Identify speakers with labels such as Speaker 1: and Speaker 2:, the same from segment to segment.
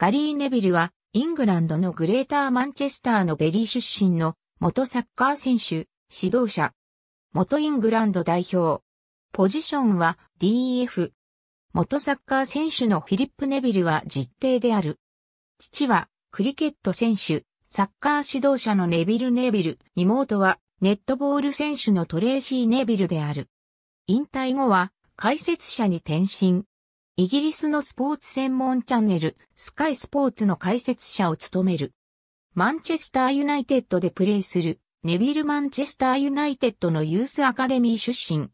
Speaker 1: ガリー・ネビルは、イングランドのグレーター・マンチェスターのベリー出身の元サッカー選手、指導者。元イングランド代表。ポジションは DEF。元サッカー選手のフィリップ・ネビルは実定である。父はクリケット選手、サッカー指導者のネビル・ネビル。妹はネットボール選手のトレーシー・ネビルである。引退後は解説者に転身。イギリスのスポーツ専門チャンネル、スカイスポーツの解説者を務める。マンチェスターユナイテッドでプレーする、ネビル・マンチェスターユナイテッドのユースアカデミー出身。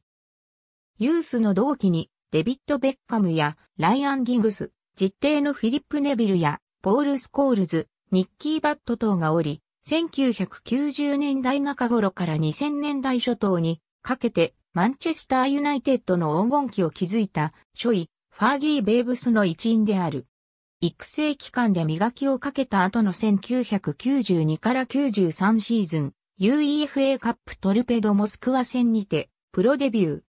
Speaker 1: ユースの同期に、デビッド・ベッカムや、ライアン・ギングス、実定のフィリップ・ネビルや、ポール・スコールズ、ニッキー・バット等がおり、1990年代中頃から2000年代初頭にかけてマンチェスターユナイテッドの黄金期を築いた、ショファーギー・ベーブスの一員である。育成期間で磨きをかけた後の1992から93シーズン、UEFA カップトルペドモスクワ戦にて、プロデビュー。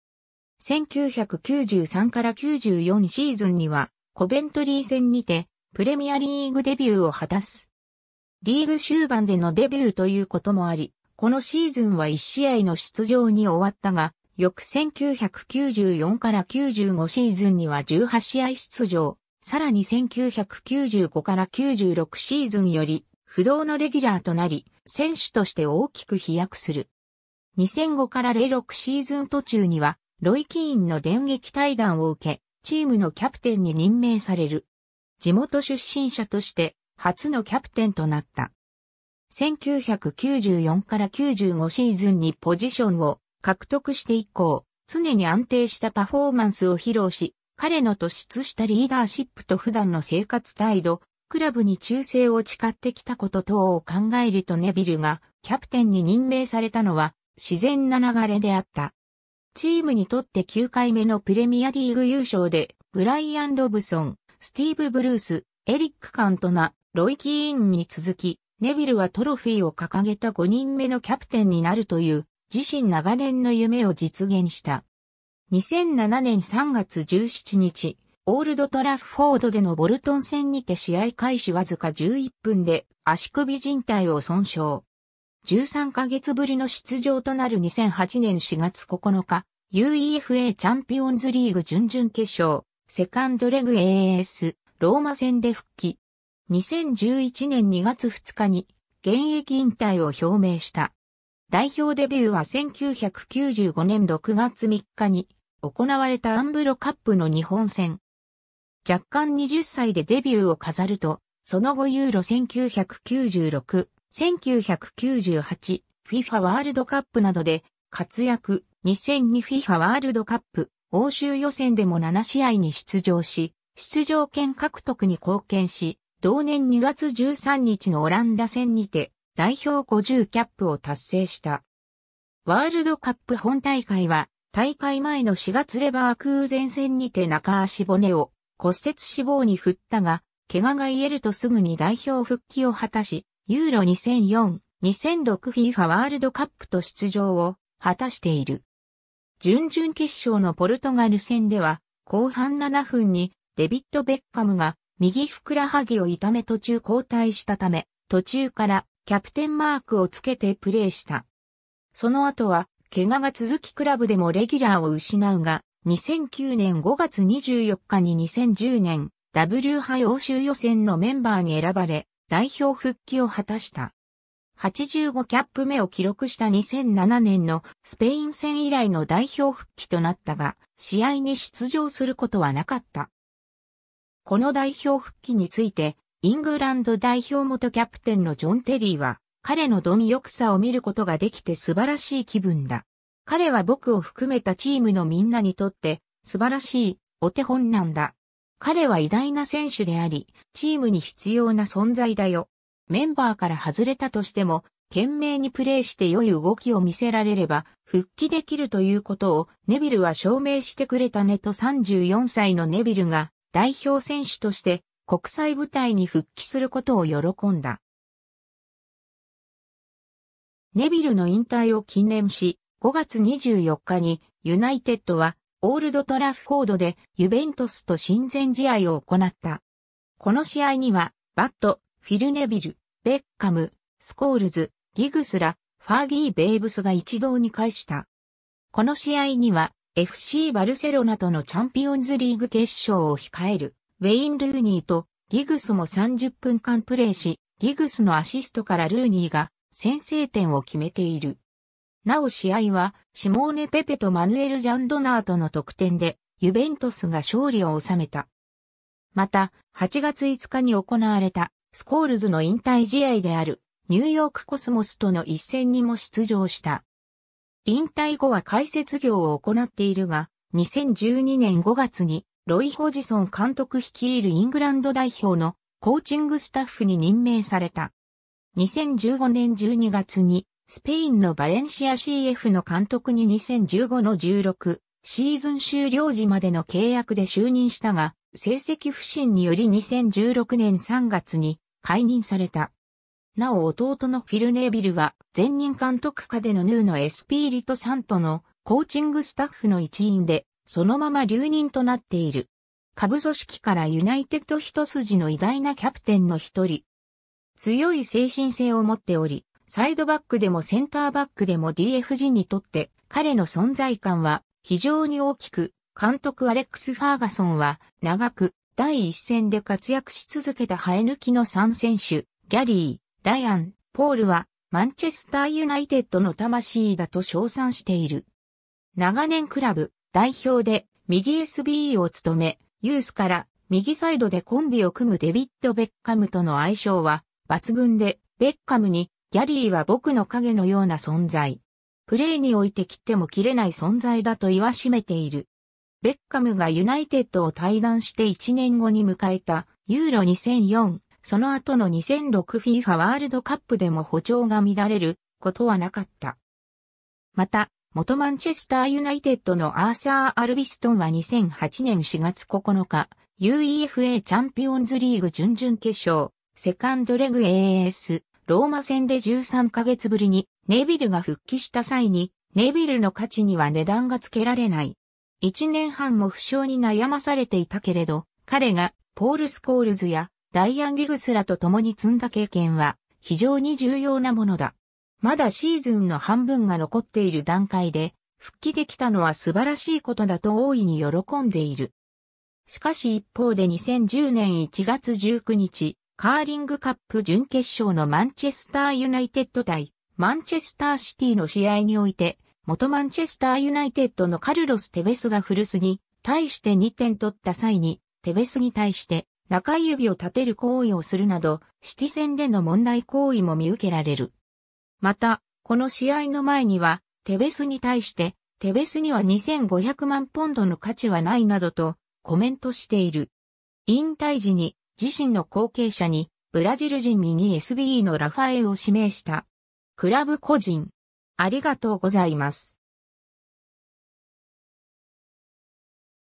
Speaker 1: 1993から94シーズンには、コベントリー戦にて、プレミアリーグデビューを果たす。リーグ終盤でのデビューということもあり、このシーズンは1試合の出場に終わったが、翌1994から95シーズンには18試合出場、さらに1995から96シーズンより不動のレギュラーとなり、選手として大きく飛躍する。2005から06シーズン途中には、ロイ・キーンの電撃対談を受け、チームのキャプテンに任命される。地元出身者として初のキャプテンとなった。1994から95シーズンにポジションを獲得して以降、常に安定したパフォーマンスを披露し、彼の突出したリーダーシップと普段の生活態度、クラブに忠誠を誓ってきたこと等を考えるとネビルがキャプテンに任命されたのは自然な流れであった。チームにとって9回目のプレミアリーグ優勝で、ブライアン・ロブソン、スティーブ・ブルース、エリック・カントナ、ロイ・キーンに続き、ネビルはトロフィーを掲げた5人目のキャプテンになるという自身長年の夢を実現した。2007年3月17日、オールドトラフフォードでのボルトン戦にて試合開始わずか11分で足首靭帯を損傷。13ヶ月ぶりの出場となる2008年4月9日、UEFA チャンピオンズリーグ準々決勝、セカンドレグ AAS、ローマ戦で復帰。2011年2月2日に現役引退を表明した。代表デビューは1995年6月3日に行われたアンブロカップの日本戦。若干20歳でデビューを飾ると、その後ユーロ1996、1998、FIFA ワールドカップなどで活躍、2002FIFA ワールドカップ、欧州予選でも7試合に出場し、出場権獲得に貢献し、同年2月13日のオランダ戦にて、代表50キャップを達成した。ワールドカップ本大会は、大会前の4月レバー空前戦にて中足骨を骨折死亡に振ったが、怪我が癒えるとすぐに代表復帰を果たし、ユーロ2004、2006FIFA ワールドカップと出場を果たしている。準々決勝のポルトガル戦では、後半7分にデビッド・ベッカムが右ふくらはぎを痛め途中交代したため、途中からキャプテンマークをつけてプレーした。その後は、怪我が続きクラブでもレギュラーを失うが、2009年5月24日に2010年 W 杯欧州予選のメンバーに選ばれ、代表復帰を果たした。85キャップ目を記録した2007年のスペイン戦以来の代表復帰となったが、試合に出場することはなかった。この代表復帰について、イングランド代表元キャプテンのジョン・テリーは、彼の貪欲さを見ることができて素晴らしい気分だ。彼は僕を含めたチームのみんなにとって素晴らしいお手本なんだ。彼は偉大な選手であり、チームに必要な存在だよ。メンバーから外れたとしても、懸命にプレーして良い動きを見せられれば、復帰できるということをネビルは証明してくれたねと34歳のネビルが代表選手として国際舞台に復帰することを喜んだ。ネビルの引退を記念し、5月24日にユナイテッドはオールドトラフォードでユベントスと親善試合を行った。この試合にはバット、フィルネビル、ベッカム、スコールズ、ギグスら、ファーギー・ベイブスが一堂に会した。この試合には FC バルセロナとのチャンピオンズリーグ決勝を控えるウェイン・ルーニーとギグスも30分間プレーし、ギグスのアシストからルーニーが先制点を決めている。なお試合は、シモーネ・ペペとマヌエル・ジャンドナーとの得点で、ユベントスが勝利を収めた。また、8月5日に行われた、スコールズの引退試合である、ニューヨークコスモスとの一戦にも出場した。引退後は解説業を行っているが、2012年5月にロイ・ホジソン監督率いるイングランド代表のコーチングスタッフに任命された。2015年12月にスペインのバレンシア CF の監督に2015の16シーズン終了時までの契約で就任したが、成績不振により2016年3月に解任された。なお弟のフィル・ネービルは前任監督下でのヌーのエスピーリト・サントのコーチングスタッフの一員でそのまま留任となっている。下部組織からユナイテッド一筋の偉大なキャプテンの一人。強い精神性を持っており、サイドバックでもセンターバックでも DFG にとって彼の存在感は非常に大きく、監督アレックス・ファーガソンは長く第一線で活躍し続けた生え抜きの3選手、ギャリー、ライアン、ポールはマンチェスターユナイテッドの魂だと称賛している。長年クラブ、代表で右 SBE を務め、ユースから右サイドでコンビを組むデビッド・ベッカムとの相性は抜群で、ベッカムにギャリーは僕の影のような存在。プレーにおいて切っても切れない存在だと言わしめている。ベッカムがユナイテッドを退団して1年後に迎えたユーロ2004、その後の 2006FIFA ワールドカップでも歩調が乱れることはなかった。また、元マンチェスターユナイテッドのアーサー・アルビストンは2008年4月9日、UEFA チャンピオンズリーグ準々決勝、セカンドレグ AS、ローマ戦で13ヶ月ぶりにネビルが復帰した際に、ネビルの価値には値段がつけられない。1年半も負傷に悩まされていたけれど、彼がポール・スコールズやライアン・ギグスらと共に積んだ経験は非常に重要なものだ。まだシーズンの半分が残っている段階で、復帰できたのは素晴らしいことだと大いに喜んでいる。しかし一方で2010年1月19日、カーリングカップ準決勝のマンチェスターユナイテッド対マンチェスターシティの試合において、元マンチェスターユナイテッドのカルロス・テベスが古巣に対して2点取った際に、テベスに対して中指を立てる行為をするなど、シティ戦での問題行為も見受けられる。また、この試合の前には、テベスに対して、テベスには2500万ポンドの価値はないなどとコメントしている。引退時に自身の後継者にブラジル人ニ SBE のラファエを指名した。クラブ個人。ありがとうございます。